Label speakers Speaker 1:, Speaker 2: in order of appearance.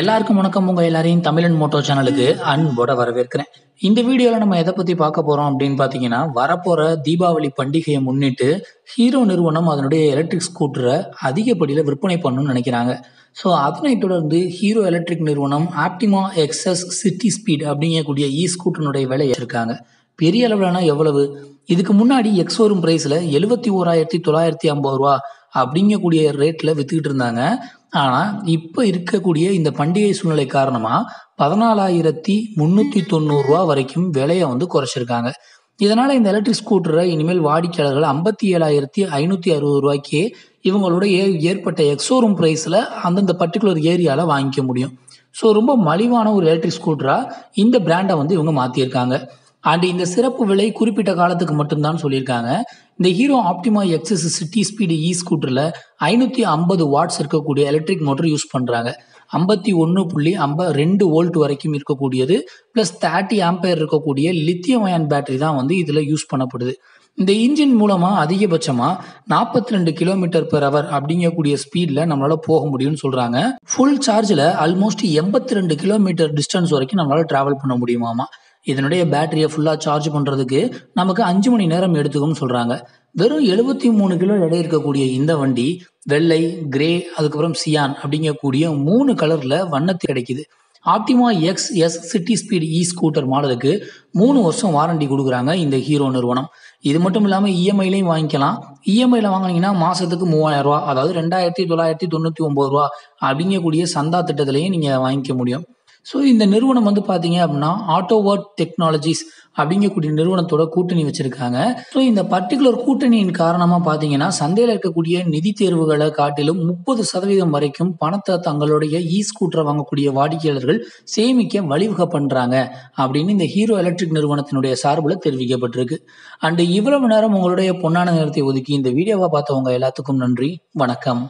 Speaker 1: எல்லாருக்கும் வணக்கம் உங்க எல்லாரையும் தமிழன் மோட்டோ சேனலுக்கு அன்போட வரவேற்கிறேன் இந்த வீடியோல நம்ம எதை பத்தி பார்க்க போறோம் அப்படின்னு பாத்தீங்கன்னா வரப்போற தீபாவளி பண்டிகையை முன்னிட்டு ஹீரோ நிறுவனம் அதனுடைய எலக்ட்ரிக் ஸ்கூட்டரை அதிகப்படியில விற்பனை பண்ணணும்னு நினைக்கிறாங்க ஸோ அதனை தொடர்ந்து ஹீரோ எலக்ட்ரிக் நிறுவனம் ஆப்டிமா எக்ஸஸ் சிட்டி ஸ்பீட் அப்படிங்கக்கூடிய இ ஸ்கூட்டனுடைய விலையை இருக்காங்க பெரிய அளவில்னா எவ்வளவு இதுக்கு முன்னாடி எக்ஸோரும் பிரைஸ்ல எழுபத்தி ஓராயிரத்தி தொள்ளாயிரத்தி ஐம்பது ரூபா அப்படிங்கக்கூடிய ரேட்டில் விற்றுக்கிட்டு இருந்தாங்க ஆனால் இப்போ இருக்கக்கூடிய இந்த பண்டிகை சூழ்நிலை காரணமாக பதினாலாயிரத்தி முந்நூற்றி ரூபா வரைக்கும் விலையை வந்து குறைச்சிருக்காங்க இதனால் இந்த எலக்ட்ரிக் ஸ்கூட்டரை இனிமேல் வாடிக்கையாளர்கள் ஐம்பத்தி ஏழாயிரத்தி ஐநூற்றி அறுபது ரூபாய்க்கே இவங்களுடைய ஏற்பட்ட எக்ஸோரூம் ப்ரைஸில் அந்தந்த பர்டிகுலர் ஏரியாவில் வாங்கிக்க முடியும் ஸோ ரொம்ப மலிவான ஒரு எலக்ட்ரிக் ஸ்கூட்டராக இந்த பிராண்டை வந்து இவங்க மாற்றியிருக்காங்க அண்ட் இந்த சிறப்பு விலை குறிப்பிட்ட காலத்துக்கு மட்டும்தான் சொல்லியிருக்காங்க இந்த Hero Optima X S city speed e ஸ்கூட்டரில் ஐநூற்றி ஐம்பது வாட்ஸ் இருக்கக்கூடிய எலக்ட்ரிக் மோட்டர் யூஸ் பண்ணுறாங்க ஐம்பத்தி ஒன்று புள்ளி ஐம்ப ரெண்டு வோல்ட் வரைக்கும் இருக்கக்கூடியது ப்ளஸ் தேர்ட்டி ஆம்பையர் இருக்கக்கூடிய லித்தியம் அயன் பேட்டரி தான் வந்து இதில் யூஸ் பண்ணப்படுது இந்த இன்ஜின் மூலமாக அதிகபட்சமாக நாற்பத்தி ரெண்டு கிலோமீட்டர் பெர் அவர் அப்படிங்கக்கூடிய ஸ்பீடில் நம்மளால் போக முடியும்னு சொல்கிறாங்க ஃபுல் சார்ஜில் ஆல்மோஸ்ட் எண்பத்தி ரெண்டு கிலோமீட்டர் டிஸ்டன்ஸ் வரைக்கும் நம்மளால் ட்ராவல் பண்ண முடியுமாமா இதனுடைய பேட்டரியை ஃபுல்லாக சார்ஜ் பண்ணுறதுக்கு நமக்கு அஞ்சு மணி நேரம் எடுத்துக்கும்னு சொல்கிறாங்க வெறும் எழுபத்தி மூணு கிலோ எடை இருக்கக்கூடிய இந்த வண்டி வெள்ளை கிரே அதுக்கப்புறம் சியான் அப்படிங்கக்கூடிய மூணு கலரில் வண்ணத்து கிடைக்குது Optima X S city speed e scooter மாடலுக்கு மூணு வருஷம் வாரண்டி கொடுக்குறாங்க இந்த ஹீரோ நிறுவனம் இது மட்டும் இல்லாமல் இஎம்ஐலையும் e வாங்கிக்கலாம் இஎம்ஐயில் e வாங்கினீங்கன்னா மாதத்துக்கு மூவாயிரம் ரூபா அதாவது ரெண்டாயிரத்தி தொள்ளாயிரத்தி தொண்ணூற்றி ஒம்பது ரூபா அப்படிங்கக்கூடிய சந்தா திட்டத்திலையும் நீங்கள் வாங்கிக்க முடியும் ஸோ இந்த நிறுவனம் வந்து பார்த்தீங்க அப்படின்னா ஆட்டோவர்ட் டெக்னாலஜிஸ் அப்படிங்கக்கூடிய நிறுவனத்தோட கூட்டணி வச்சிருக்காங்க ஸோ இந்த பர்டிகுலர் கூட்டணியின் காரணமாக பார்த்தீங்கன்னா சந்தையில் இருக்கக்கூடிய நிதி தேர்வுகளை காட்டிலும் முப்பது சதவீதம் வரைக்கும் பணத்தை தங்களுடைய இ ஸ்கூட்டரை வாங்கக்கூடிய வாடிக்கையாளர்கள் சேமிக்க வழிவகை பண்ணுறாங்க அப்படின்னு இந்த ஹீரோ எலக்ட்ரிக் நிறுவனத்தினுடைய சார்பில் தெரிவிக்கப்பட்டிருக்கு அண்டு இவ்வளவு நேரம் உங்களுடைய பொன்னான நேரத்தை ஒதுக்கி இந்த வீடியோவை பார்த்தவங்க எல்லாத்துக்கும் நன்றி வணக்கம்